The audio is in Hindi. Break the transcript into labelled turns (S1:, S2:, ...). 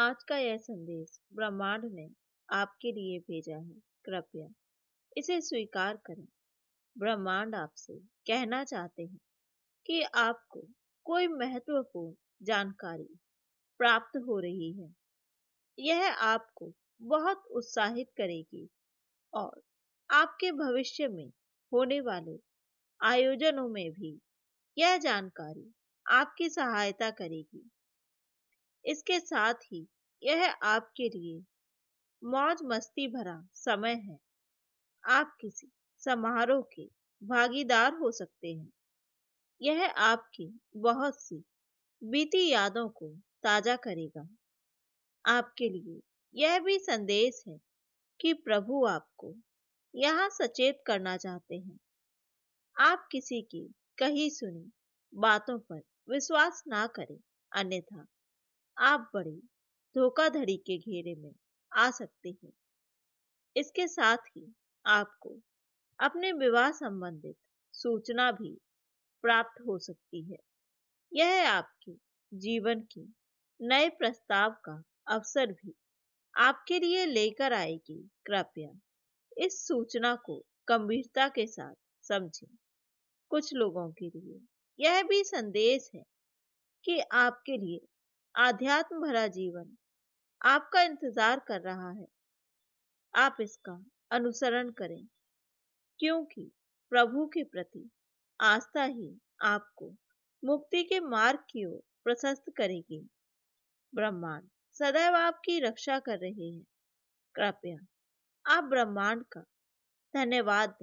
S1: आज का यह संदेश ब्रह्मांड ने आपके लिए भेजा है कृपया इसे स्वीकार करें ब्रह्मांड आपसे कहना चाहते हैं कि आपको कोई महत्वपूर्ण जानकारी प्राप्त हो रही है यह आपको बहुत उत्साहित करेगी और आपके भविष्य में होने वाले आयोजनों में भी यह जानकारी आपकी सहायता करेगी इसके साथ ही यह आपके लिए मौज मस्ती भरा समय है आप किसी समारोह के भागीदार हो सकते हैं यह आपकी बहुत सी बीती यादों को ताजा करेगा आपके लिए यह भी संदेश है कि प्रभु आपको यहाँ सचेत करना चाहते हैं आप किसी की कही सुनी बातों पर विश्वास ना करें अन्यथा आप बड़ी धोखाधड़ी के घेरे में आ सकते हैं इसके साथ ही आपको अपने विवाह संबंधित सूचना भी प्राप्त हो सकती है यह आपके जीवन के नए प्रस्ताव का अवसर भी आपके लिए लेकर आएगी कृपया इस सूचना को गंभीरता के साथ समझें कुछ लोगों के लिए यह भी संदेश है कि आपके लिए आध्यात्म भरा जीवन आपका इंतजार कर रहा है आप इसका अनुसरण करें क्योंकि प्रभु के प्रति आस्था ही आपको मुक्ति के मार्ग की ओर प्रशस्त करेगी ब्रह्मांड सदैव आपकी रक्षा कर रहे हैं कृपया आप ब्रह्मांड का धन्यवाद दें